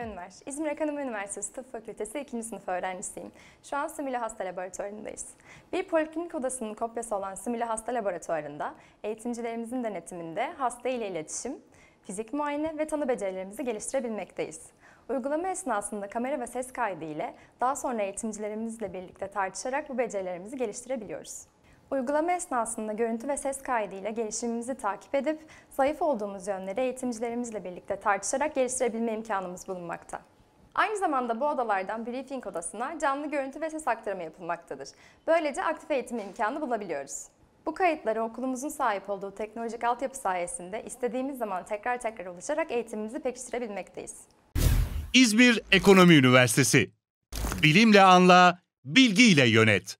Ünver. İzmir Ekonomi Üniversitesi Tıp Fakültesi 2. sınıf öğrencisiyim. Şu an simüle hasta laboratuvarındayız. Bir poliklinik odasının kopyası olan simüle hasta laboratuvarında eğitimcilerimizin denetiminde hasta ile iletişim, fizik muayene ve tanı becerilerimizi geliştirebilmekteyiz. Uygulama esnasında kamera ve ses kaydı ile daha sonra eğitimcilerimizle birlikte tartışarak bu becerilerimizi geliştirebiliyoruz. Uygulama esnasında görüntü ve ses kaydıyla gelişimimizi takip edip zayıf olduğumuz yönleri eğitimcilerimizle birlikte tartışarak geliştirebilme imkanımız bulunmakta. Aynı zamanda bu odalardan briefing odasına canlı görüntü ve ses aktarımı yapılmaktadır. Böylece aktif eğitim imkanı bulabiliyoruz. Bu kayıtları okulumuzun sahip olduğu teknolojik altyapı sayesinde istediğimiz zaman tekrar tekrar ulaşarak eğitimimizi pekiştirebilmekteyiz. İzmir Ekonomi Üniversitesi Bilimle anla, bilgiyle yönet.